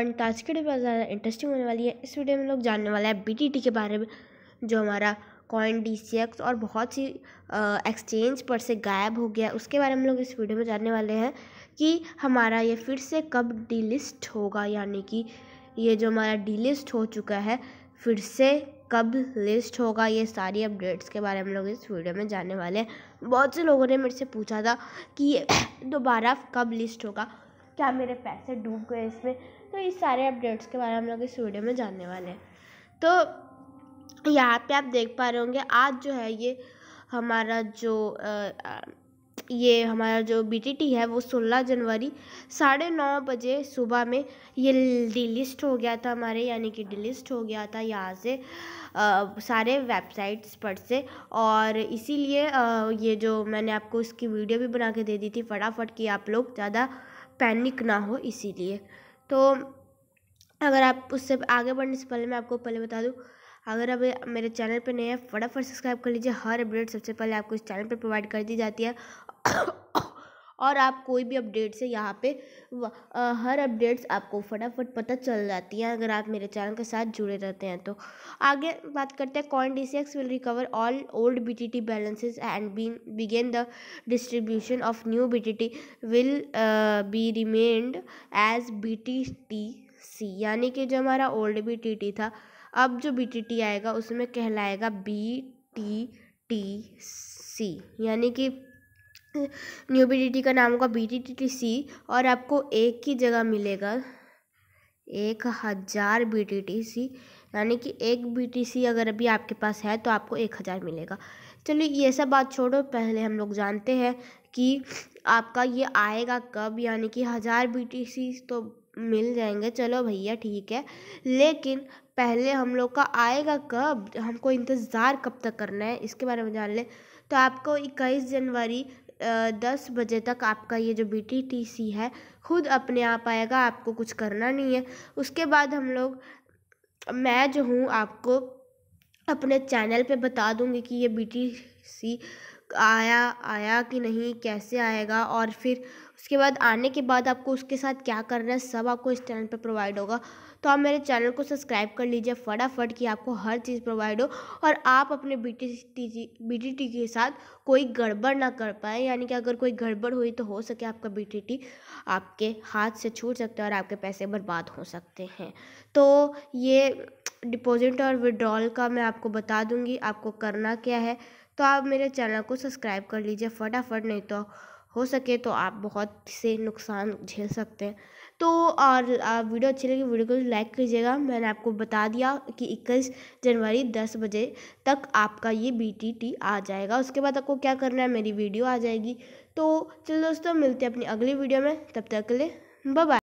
and आज की video ज़्यादा इंटरेस्टिंग होने वाली है इस वीडियो में लोग जानने वाले हैं बीटीटी के बारे में जो हमारा कॉइन डी और बहुत सी एक्सचेंज पर से गायब हो गया उसके बारे में लोग इस वीडियो में जानने वाले हैं कि हमारा ये फिर से कब डीलिस्ट होगा यानी कि ये जो हमारा डीलिस्ट हो चुका है फिर से कब लिस्ट होगा ये सारी अपडेट्स के बारे में लोग इस वीडियो में जानने वाले हैं बहुत से लोगों ने मेरे से पूछा था कि दोबारा कब लिस्ट होगा क्या मेरे पैसे डूब गए इसमें तो इस सारे अपडेट्स के बारे में हम लोग इस वीडियो में जानने वाले हैं तो यहाँ पे आप देख पा रहे होंगे आज जो है ये हमारा जो ये हमारा जो बीटीटी है वो 16 जनवरी साढ़े नौ बजे सुबह में ये डिलिस्ट हो गया था हमारे यानी कि डिलिस्ट हो गया था यहाँ से आ, सारे वेबसाइट्स पर से और इसीलिए ये जो मैंने आपको इसकी वीडियो भी बना के दे दी थी फटाफट कि आप लोग ज़्यादा पैनिक ना हो इसीलिए तो अगर आप उससे आगे बढ़ने से पहले मैं आपको पहले बता दूँ अगर आप मेरे चैनल पर नए हैं फटाफट सब्सक्राइब कर लीजिए हर अपडेट सबसे पहले आपको इस चैनल पर प्रोवाइड कर दी जाती है और आप कोई भी अपडेट से यहाँ पे हर अपडेट्स आपको फटाफट पता चल जाती है अगर आप मेरे चैनल के साथ जुड़े रहते हैं तो आगे बात करते हैं coin D C X will recover all old B T T and been begin the distribution of new B T T will be renamed as B T T C यानी कि जो हमारा ओल्ड बी टी टी था अब जो B T T आएगा उसमें कहलाएगा बी टी टी सी यानी कि न्यू बी डी टी का नाम होगा B T T T C और आपको एक की जगह मिलेगा एक हज़ार बी टी टी सी यानी कि एक बी टी सी अगर अभी आपके पास है तो आपको एक हज़ार मिलेगा चलिए ये सब बात छोड़ो पहले हम लोग जानते हैं कि आपका ये आएगा कब यानी कि हज़ार बी टी सी तो मिल जाएंगे चलो भैया ठीक है लेकिन पहले हम लोग का आएगा कब हमको इंतज़ार कब तक करना है इसके बारे में जान लें तो आपको इक्कीस जनवरी दस बजे तक आपका ये जो बी टी टी सी है खुद अपने आप आएगा आपको कुछ करना नहीं है उसके बाद हम लोग मैं जो हूँ आपको अपने चैनल पे बता दूँगी कि ये बी टी सी आया आया कि नहीं कैसे आएगा और फिर उसके बाद आने के बाद आपको उसके साथ क्या करना है सब आपको इस चैनल पर प्रोवाइड होगा तो आप मेरे चैनल को सब्सक्राइब कर लीजिए फटाफट कि आपको हर चीज़ प्रोवाइड हो और आप अपने बी टी टी के साथ कोई गड़बड़ ना कर पाए यानी कि अगर कोई गड़बड़ हुई तो हो सके आपका बी टी आपके हाथ से छूट सकता है और आपके पैसे बर्बाद हो सकते हैं तो ये डिपॉजिट और विड्रॉल का मैं आपको बता दूंगी आपको करना क्या है तो आप मेरे चैनल को सब्सक्राइब कर लीजिए फटाफट नहीं तो हो सके तो आप बहुत से नुकसान झेल सकते हैं तो और आप वीडियो अच्छी लगी वीडियो को लाइक कीजिएगा मैंने आपको बता दिया कि इक्कीस जनवरी दस बजे तक आपका ये बी आ जाएगा उसके बाद आपको क्या करना है मेरी वीडियो आ जाएगी तो चलो दोस्तों मिलते हैं अपनी अगली वीडियो में तब तक के लिए बाय